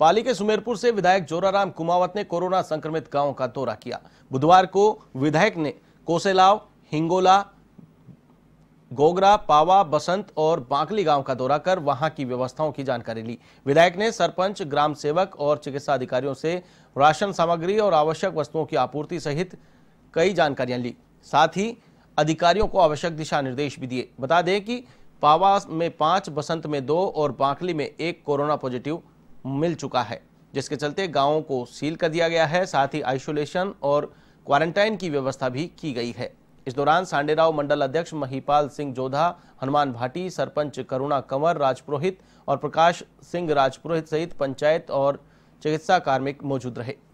पाली के सुमेरपुर से विधायक जोराराम कुमावत ने कोरोना संक्रमित गांव का दौरा किया बुधवार को विधायक ने कोसेलाव हिंगोला गोगरा पावा बसंत और बांकली गांव का दौरा कर वहां की व्यवस्थाओं की जानकारी ली विधायक ने सरपंच ग्राम सेवक और चिकित्सा अधिकारियों से राशन सामग्री और आवश्यक वस्तुओं की आपूर्ति सहित कई जानकारियां ली साथ ही अधिकारियों को आवश्यक दिशा निर्देश भी दिए बता दें कि पावा में पांच बसंत में दो और बांकली में एक कोरोना पॉजिटिव मिल चुका है जिसके चलते गांवों को सील कर दिया गया है साथ ही आइसोलेशन और क्वारंटाइन की व्यवस्था भी की गई है इस दौरान सांडेराव मंडल अध्यक्ष महीपाल सिंह जोधा हनुमान भाटी सरपंच करुणा कंवर राजपुरोहित और प्रकाश सिंह राजपुरोहित सहित पंचायत और चिकित्सा कार्मिक मौजूद रहे